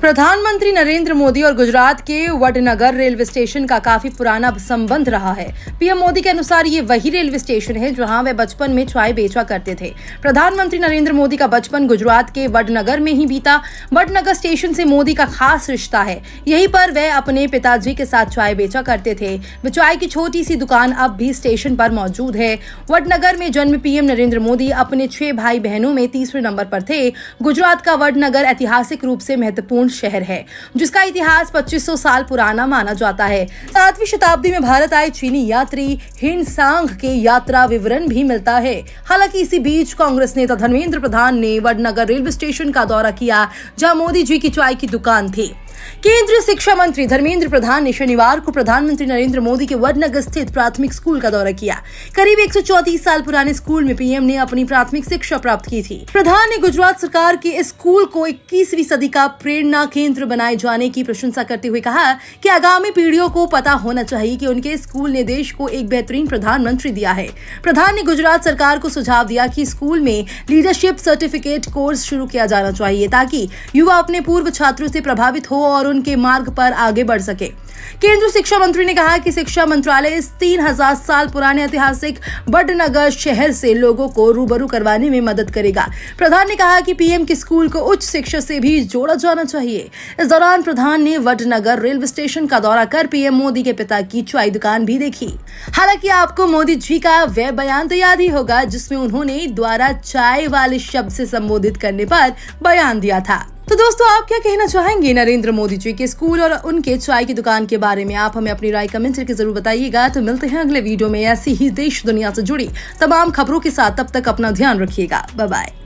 प्रधानमंत्री नरेंद्र मोदी और गुजरात के वडनगर रेलवे स्टेशन का काफी पुराना संबंध रहा है पीएम मोदी के अनुसार ये वही रेलवे स्टेशन है जहां वे बचपन में चाय बेचा करते थे प्रधानमंत्री नरेंद्र मोदी का बचपन गुजरात के वडनगर में ही बीता वडनगर स्टेशन से मोदी का खास रिश्ता है यहीं पर वे अपने पिताजी के साथ चाय बेचा करते थे वे चाय की छोटी सी दुकान अब भी स्टेशन पर मौजूद है वडनगर में जन्म पीएम नरेंद्र मोदी अपने छह भाई बहनों में तीसरे नंबर पर थे गुजरात का वडनगर ऐतिहासिक रूप से महत्वपूर्ण शहर है जिसका इतिहास 2500 साल पुराना माना जाता है सातवीं शताब्दी में भारत आए चीनी यात्री हिंद सांग के यात्रा विवरण भी मिलता है हालांकि इसी बीच कांग्रेस नेता धर्मेंद्र प्रधान ने वडनगर रेलवे स्टेशन का दौरा किया जहाँ मोदी जी की चाय की दुकान थी केंद्रीय शिक्षा मंत्री धर्मेंद्र प्रधान ने शनिवार को प्रधानमंत्री नरेंद्र मोदी के वडनगर स्थित प्राथमिक स्कूल का दौरा किया करीब एक साल पुराने स्कूल में पीएम ने अपनी प्राथमिक शिक्षा प्राप्त की थी प्रधान ने गुजरात सरकार के इस स्कूल को इक्कीसवीं सदी का प्रेरणा केंद्र बनाए जाने की प्रशंसा करते हुए कहा कि आगामी पीढ़ियों को पता होना चाहिए कि उनके स्कूल ने देश को एक बेहतरीन प्रधानमंत्री दिया है प्रधान ने गुजरात सरकार को सुझाव दिया कि स्कूल में लीडरशिप सर्टिफिकेट कोर्स शुरू किया जाना चाहिए ताकि युवा अपने पूर्व छात्रों से प्रभावित हो और उनके मार्ग पर आगे बढ़ सके केंद्रीय शिक्षा मंत्री ने कहा कि शिक्षा मंत्रालय इस तीन हजार साल पुराने ऐतिहासिक बडनगर शहर से लोगों को रूबरू करवाने में मदद करेगा प्रधान ने कहा कि पीएम के स्कूल को उच्च शिक्षा से भी जोड़ा जाना चाहिए इस दौरान प्रधान ने वडनगर रेलवे स्टेशन का दौरा कर पीएम मोदी के पिता की चाय दुकान भी देखी हालांकि आपको मोदी जी का वह बयान तो याद ही होगा जिसमें उन्होंने द्वारा चाय वाले शब्द से संबोधित करने पर बयान दिया था तो दोस्तों आप क्या कहना चाहेंगे नरेंद्र मोदी जी के स्कूल और उनके चाय की दुकान के बारे में आप हमें अपनी राय कमेंट करके जरूर बताइएगा तो मिलते हैं अगले वीडियो में ऐसी ही देश दुनिया से जुड़ी तमाम खबरों के साथ तब तक अपना ध्यान रखिएगा बाय बाय